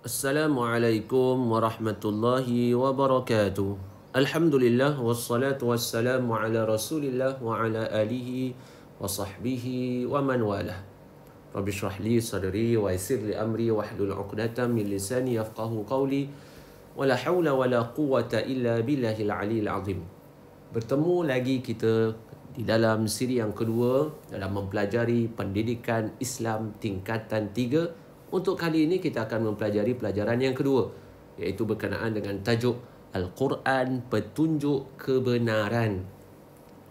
Assalamualaikum warahmatullahi wabarakatuh. Alhamdulillah wassalatu wassalamu ala Rasulillah wa ala alihi wa sahbihi wa man walah. Rabbi shrah li sadri wa yassir li amri wa hlul 'uqdatam min lisani yafqahu qawli. Wala haula wala quwata illa billahil 'aliyyil 'azim. Bertemu lagi kita di dalam siri yang kedua dalam mempelajari pendidikan Islam tingkatan 3 untuk kali ini kita akan mempelajari pelajaran yang kedua iaitu berkenaan dengan tajuk Al-Quran Petunjuk Kebenaran.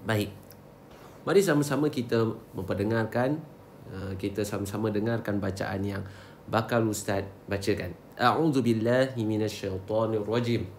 Baik. Mari sama-sama kita memperdengarkan uh, kita sama-sama dengarkan bacaan yang bakal ustaz bacakan. A'udzubillahi minasyaitonirrajim. rajim.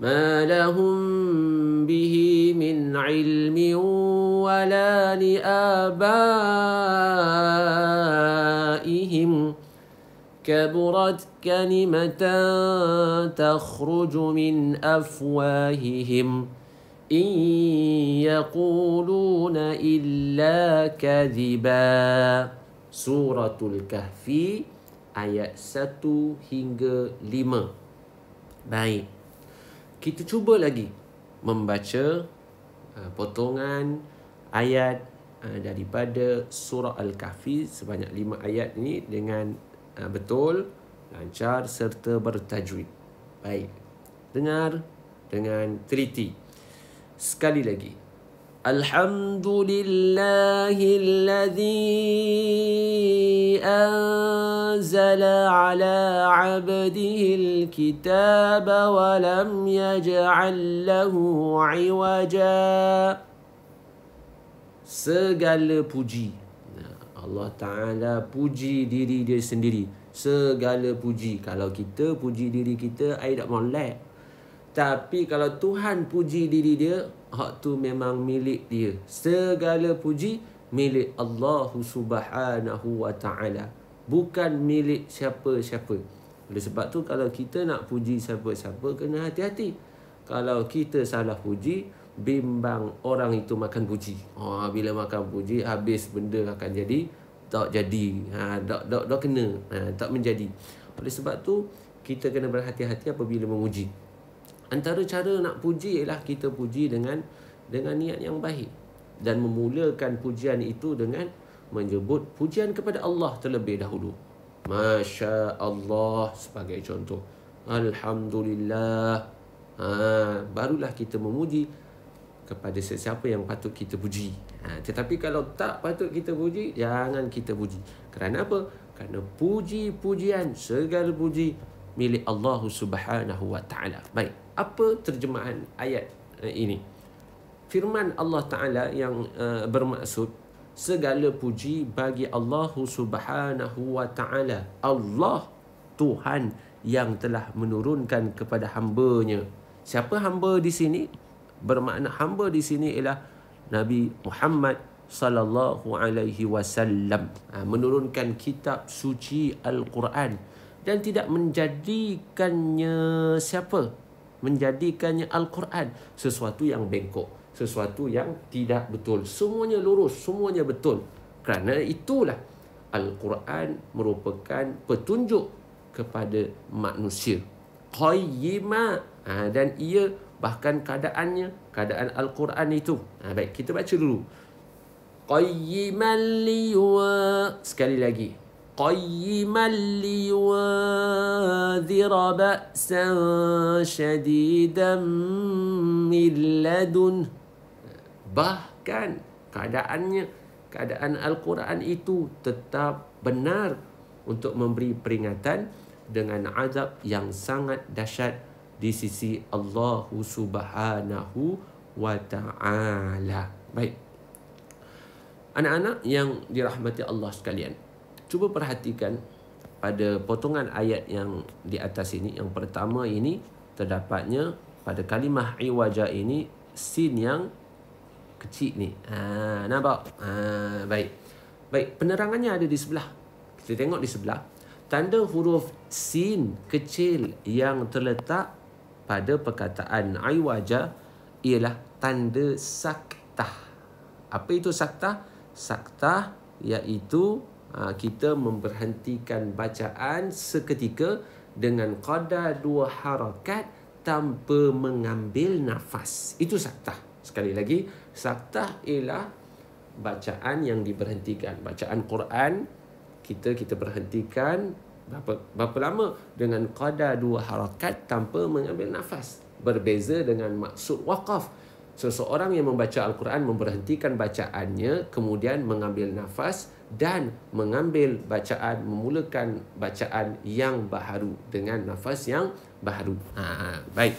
ما لهم به من علم ولا لآبائهم كبرت كلمة تخرج من أفواههم إن يقولون إلا كذبا سورة الكهف آية 1 hingga 5 Baik kita cuba lagi membaca uh, potongan ayat uh, daripada surah al-kahfi sebanyak lima ayat ini dengan uh, betul lancar serta bertajwid baik dengar dengan teliti sekali lagi الحمد لله الذي انزل على عبده الكتاب ولم يجعل له عوجا segala puji Allah taala puji diri dia sendiri segala puji kalau kita puji diri kita ai tak molek tapi kalau Tuhan puji diri dia, hak tu memang milik dia. Segala puji milik Allah Subhanahu Wa Taala, bukan milik siapa-siapa. Oleh sebab tu kalau kita nak puji siapa-siapa kena hati-hati. Kalau kita salah puji, bimbang orang itu makan puji. Oh, bila makan puji habis benda akan jadi tak jadi. Ha tak tak, tak kena. Ha, tak menjadi. Oleh sebab tu kita kena berhati-hati apabila memuji. Antara cara nak puji ialah kita puji dengan dengan niat yang baik dan memulakan pujian itu dengan menyebut pujian kepada Allah terlebih dahulu. Masya Allah sebagai contoh. Alhamdulillah. Ha, barulah kita memuji kepada sesiapa yang patut kita puji. Ha, tetapi kalau tak patut kita puji, jangan kita puji. Kerana apa? Kerana puji-pujian, segala puji milik Allah Subhanahu wa taala. Baik, apa terjemahan ayat eh, ini? Firman Allah taala yang uh, bermaksud segala puji bagi Allah Subhanahu wa taala. Allah Tuhan yang telah menurunkan kepada hamba-Nya. Siapa hamba di sini? Bermakna hamba di sini ialah Nabi Muhammad sallallahu alaihi wasallam ha, menurunkan kitab suci al-Quran dan tidak menjadikannya siapa? Menjadikannya Al-Quran sesuatu yang bengkok, sesuatu yang tidak betul. Semuanya lurus, semuanya betul. Kerana itulah Al-Quran merupakan petunjuk kepada manusia. Qayyima ha, dan ia bahkan keadaannya, keadaan Al-Quran itu. Ha, baik, kita baca dulu. Qayyiman liwa. Sekali lagi. قيما لينذر بأسا شديدا من لدن bahkan keadaannya keadaan Al-Quran itu tetap benar untuk memberi peringatan dengan azab yang sangat dahsyat di sisi Allah Subhanahu wa taala. Baik. Anak-anak yang dirahmati Allah sekalian. Cuba perhatikan pada potongan ayat yang di atas ini yang pertama ini terdapatnya pada kalimah iwaja ini sin yang kecil ni. Ha nampak? Ha baik. Baik, penerangannya ada di sebelah. Kita tengok di sebelah. Tanda huruf sin kecil yang terletak pada perkataan iwaja ialah tanda saktah. Apa itu saktah? Saktah iaitu Ah, kita memberhentikan bacaan seketika dengan qadar dua harakat tanpa mengambil nafas. Itu saktah. Sekali lagi, saktah ialah bacaan yang diberhentikan. Bacaan Quran, kita kita berhentikan berapa, berapa lama? Dengan qadar dua harakat tanpa mengambil nafas. Berbeza dengan maksud wakaf. Wakaf. Seseorang yang membaca Al-Quran memberhentikan bacaannya, kemudian mengambil nafas dan mengambil bacaan, memulakan bacaan yang baharu dengan nafas yang baharu. Ha, baik.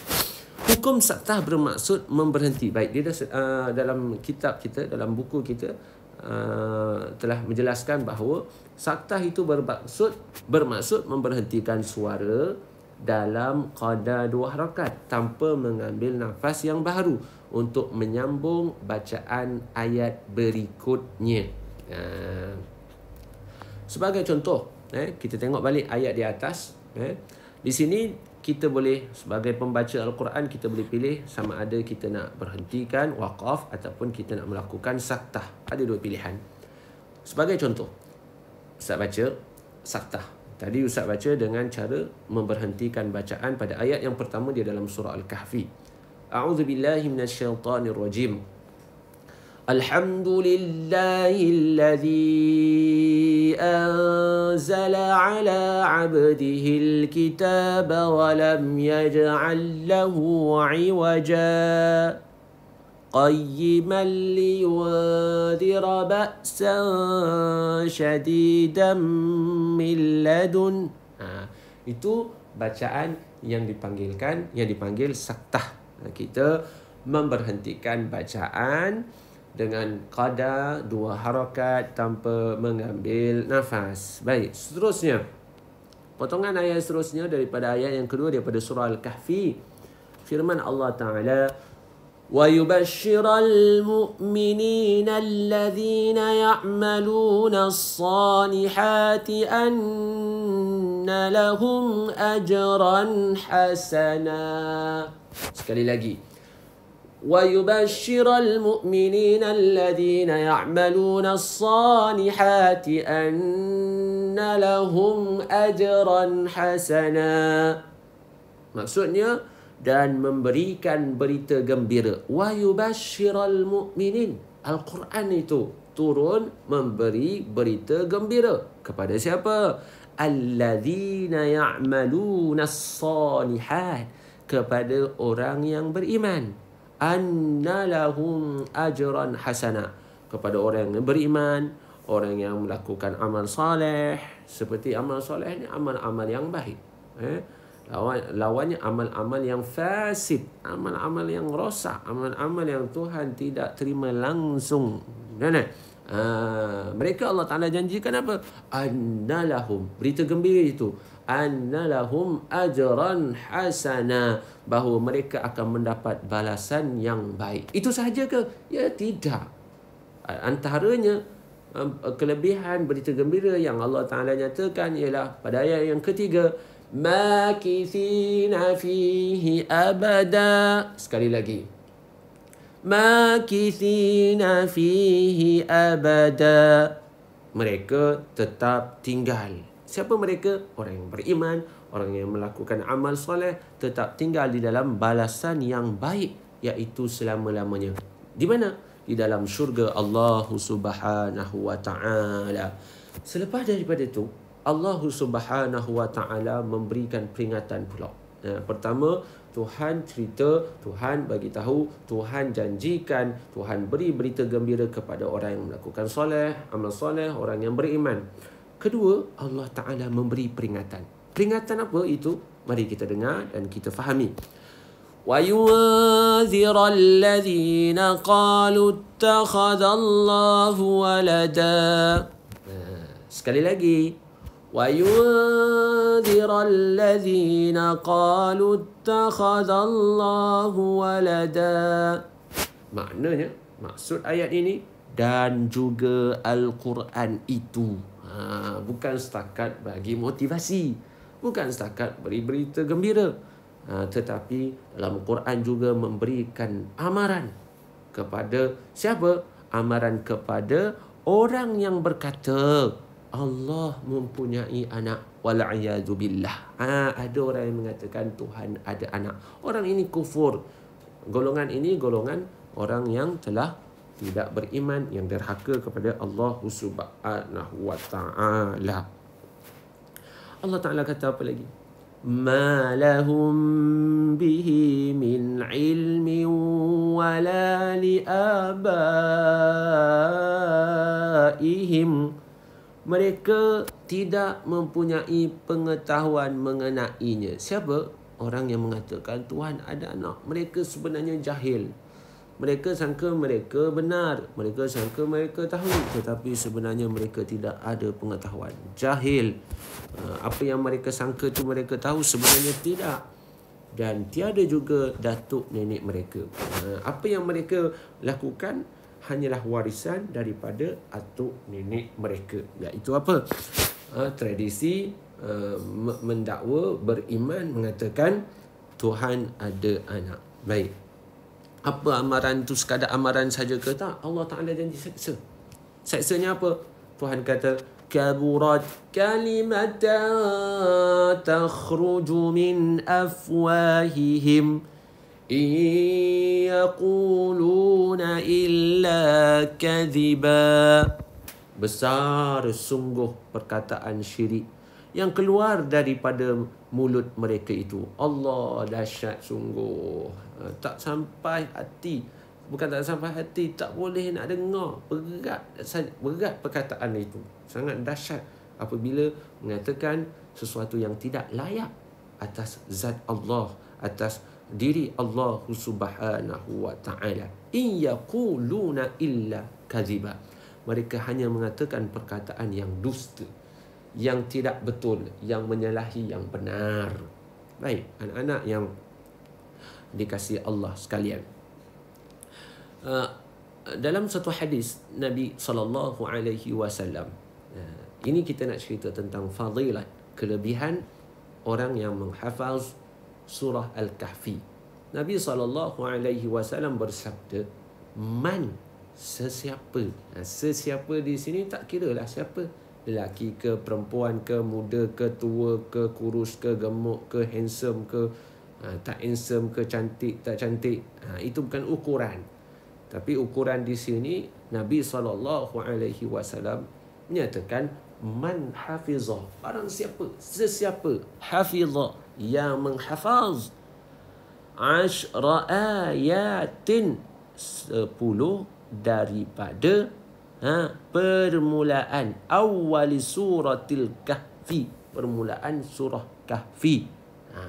Hukum saktah bermaksud memberhenti. Baik, dia dah, uh, dalam kitab kita, dalam buku kita, Uh, telah menjelaskan bahawa saktah itu bermaksud bermaksud memberhentikan suara dalam qada dua harakat tanpa mengambil nafas yang baru untuk menyambung bacaan ayat berikutnya. Ha. Sebagai contoh, eh, kita tengok balik ayat di atas. Eh. Di sini kita boleh sebagai pembaca Al-Quran kita boleh pilih sama ada kita nak berhentikan waqaf ataupun kita nak melakukan saktah. Ada dua pilihan. Sebagai contoh, saya baca saktah. Tadi Ustaz baca dengan cara memberhentikan bacaan pada ayat yang pertama dia dalam surah Al-Kahfi. A'udzu billahi minasyaitonir rajim. Alhamdulillahillazi anzala 'ala 'abdihi al-kitaba wa lam yaj'al lahu 'iwaja. قيما لينذر بأسا شديدا من لدن ha, itu bacaan yang dipanggilkan yang dipanggil saktah ha, kita memberhentikan bacaan dengan qadar dua harakat tanpa mengambil nafas baik seterusnya potongan ayat seterusnya daripada ayat yang kedua daripada surah al-kahfi firman Allah taala ويبشر المؤمنين الذين يعملون الصالحات ان لهم اجرا حسنا sekali lagi ويبشر المؤمنين الذين يعملون الصالحات ان لهم اجرا حسنا maksudnya dan memberikan berita gembira wa yubashshiral mu'minin al-Quran itu turun memberi berita gembira kepada siapa alladzina ya'maluna as-salihat kepada orang yang beriman annalahum ajran hasana kepada orang yang beriman orang yang melakukan amal soleh seperti amal soleh ni amal-amal yang baik eh? lawan lawannya amal-amal yang fasid amal-amal yang rosak amal-amal yang Tuhan tidak terima langsung kan uh, mereka Allah Taala janjikan apa annalahum berita gembira itu annalahum ajran hasana bahawa mereka akan mendapat balasan yang baik itu sahaja ke ya tidak antaranya ah, kelebihan berita gembira yang Allah Taala nyatakan ialah pada ayat yang ketiga ماكثين فيه أبدا سكالي لقي ماكثين fihi abada. mereka tetap tinggal siapa mereka orang yang beriman orang yang melakukan amal soleh tetap tinggal di dalam balasan yang baik iaitu selama-lamanya di mana di dalam syurga Allah Subhanahu wa taala selepas daripada itu Allah Subhanahu Wa Taala memberikan peringatan pula. Ya, pertama, Tuhan cerita, Tuhan bagi tahu, Tuhan janjikan, Tuhan beri berita gembira kepada orang yang melakukan soleh, amal soleh, orang yang beriman. Kedua, Allah Taala memberi peringatan. Peringatan apa itu? Mari kita dengar dan kita fahami. وينذر الذين قالوا اتخذ الله ولدا sekali lagi. وينذر الذين قالوا اتخذ الله ولدا maknanya maksud ayat ini dan juga al-Quran itu ha bukan setakat bagi motivasi bukan setakat beri berita gembira ha, tetapi dalam Quran juga memberikan amaran kepada siapa amaran kepada orang yang berkata Allah mempunyai anak Wala'iyazubillah ha, Ada orang yang mengatakan Tuhan ada anak Orang ini kufur Golongan ini golongan orang yang telah tidak beriman yang derhaka kepada Allah Subhanahu wa taala. Allah Taala kata apa lagi? Ma lahum bihi min ilmi wa la abaihim mereka tidak mempunyai pengetahuan mengenainya. Siapa? Orang yang mengatakan Tuhan ada anak. Mereka sebenarnya jahil. Mereka sangka mereka benar. Mereka sangka mereka tahu. Tetapi sebenarnya mereka tidak ada pengetahuan. Jahil. Uh, apa yang mereka sangka tu mereka tahu sebenarnya tidak. Dan tiada juga datuk nenek mereka. Uh, apa yang mereka lakukan hanyalah warisan daripada atuk nenek mereka. Iaitu ya, apa? Uh, tradisi uh, mendakwa beriman mengatakan Tuhan ada anak. Baik. Apa amaran tu sekadar amaran saja ke tak? Allah Taala janji seksa. Seksanya apa? Tuhan kata kaburat kalimatan takhruju min afwahihim. إن يقولون إلا كذبا Besar sungguh perkataan syirik yang keluar daripada mulut mereka itu. Allah dahsyat sungguh. Eh, tak sampai hati. Bukan tak sampai hati. Tak boleh nak dengar. Berat, berat perkataan itu. Sangat dahsyat apabila mengatakan sesuatu yang tidak layak atas zat Allah. Atas diri Allah Subhanahu wa taala in yaquluna illa kadhiba mereka hanya mengatakan perkataan yang dusta yang tidak betul yang menyalahi yang benar baik anak-anak yang dikasihi Allah sekalian uh, dalam satu hadis Nabi sallallahu alaihi wasallam uh, ini kita nak cerita tentang fadilat kelebihan orang yang menghafaz surah Al-Kahfi. Nabi saw bersabda, "Man sesiapa." Nah, ha, sesiapa di sini tak kira lah siapa. Lelaki ke, perempuan ke, muda ke, tua ke, kurus ke, gemuk ke, handsome ke, ha, tak handsome ke, cantik tak cantik. Ha, itu bukan ukuran. Tapi ukuran di sini Nabi saw alaihi wasallam menyatakan man hafizah. Barang siapa, sesiapa hafizah yang menghafaz Ashra ayatin Sepuluh daripada ha, Permulaan awal suratil kahfi Permulaan surah kahfi ha,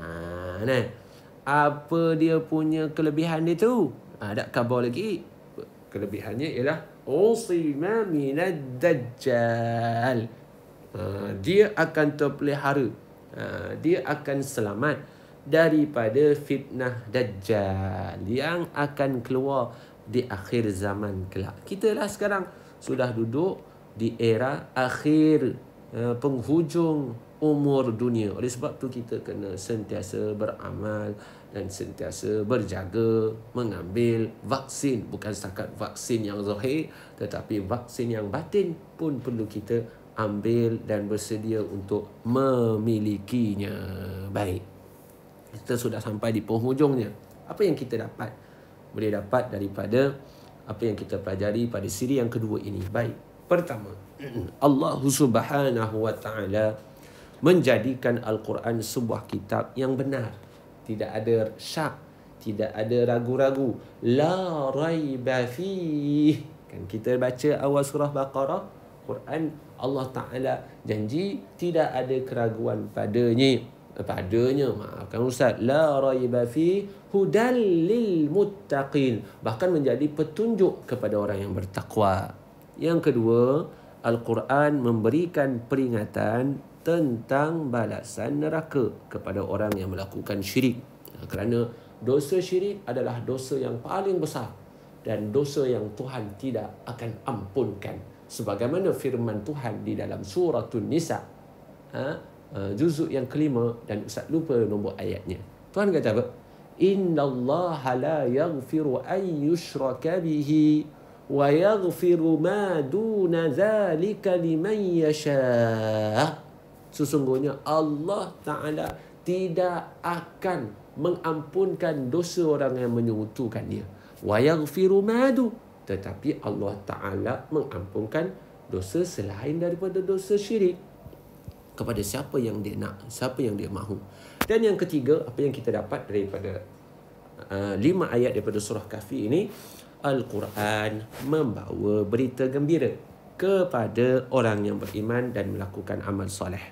nah. Apa dia punya kelebihan dia tu? Ha, tak khabar lagi Kelebihannya ialah Usima minad dajjal ha, Dia akan terpelihara Ah, dia akan selamat daripada fitnah dajjal yang akan keluar di akhir zaman kelak. Kita lah sekarang sudah duduk di era akhir ah, penghujung umur dunia. Oleh sebab tu kita kena sentiasa beramal dan sentiasa berjaga mengambil vaksin. Bukan setakat vaksin yang zahir tetapi vaksin yang batin pun perlu kita ambil dan bersedia untuk memilikinya. Baik. Kita sudah sampai di penghujungnya. Apa yang kita dapat? Boleh dapat daripada apa yang kita pelajari pada siri yang kedua ini. Baik. Pertama, Allah Subhanahu wa taala menjadikan al-Quran sebuah kitab yang benar. Tidak ada syak, tidak ada ragu-ragu. La raiba fi. Kan kita baca awal surah Baqarah, Quran Allah Ta'ala janji tidak ada keraguan padanya eh, padanya maafkan ustaz la raiba fi hudal lil muttaqin bahkan menjadi petunjuk kepada orang yang bertakwa yang kedua al-Quran memberikan peringatan tentang balasan neraka kepada orang yang melakukan syirik ha, kerana dosa syirik adalah dosa yang paling besar dan dosa yang Tuhan tidak akan ampunkan sebagaimana firman Tuhan di dalam surah An-Nisa ha? ha? juzuk yang kelima dan ustaz lupa nombor ayatnya Tuhan kata apa Inna Allah la yaghfiru an yushraka bihi wa yaghfiru ma duna zalika liman yasha. Sesungguhnya Allah Taala tidak akan mengampunkan dosa orang yang menyekutukan dia. Wa yaghfiru ma tetapi Allah Taala mengampunkan dosa selain daripada dosa syirik kepada siapa yang dia nak siapa yang dia mahu dan yang ketiga apa yang kita dapat daripada uh, lima ayat daripada surah kahfi ini al-Quran membawa berita gembira kepada orang yang beriman dan melakukan amal soleh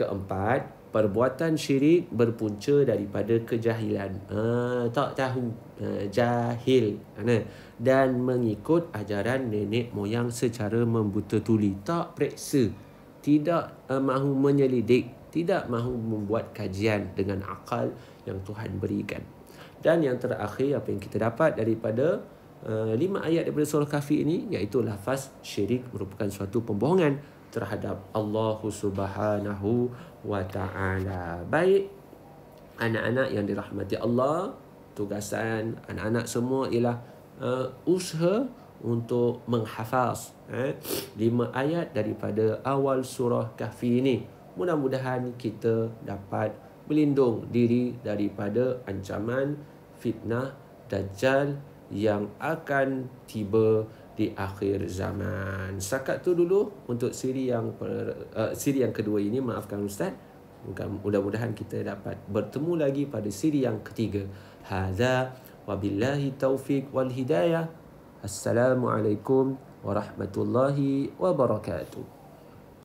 keempat perbuatan syirik berpunca daripada kejahilan uh, tak tahu uh, jahil mana dan mengikut ajaran nenek moyang secara membuta tuli tak periksa tidak uh, mahu menyelidik tidak mahu membuat kajian dengan akal yang Tuhan berikan dan yang terakhir apa yang kita dapat daripada uh, lima ayat daripada surah kafir ini iaitu lafaz syirik merupakan suatu pembohongan terhadap Allah Subhanahu wa taala. Baik anak-anak yang dirahmati Allah, tugasan anak-anak semua ialah uh, usaha untuk menghafaz eh, lima ayat daripada awal surah kahfi ini. Mudah-mudahan kita dapat melindung diri daripada ancaman fitnah dajjal yang akan tiba di akhir zaman. Sakat tu dulu untuk siri yang per, uh, siri yang kedua ini maafkan ustaz. Mudah-mudahan kita dapat bertemu lagi pada siri yang ketiga. Hadza wabillahi taufik wal hidayah. Assalamualaikum warahmatullahi wabarakatuh.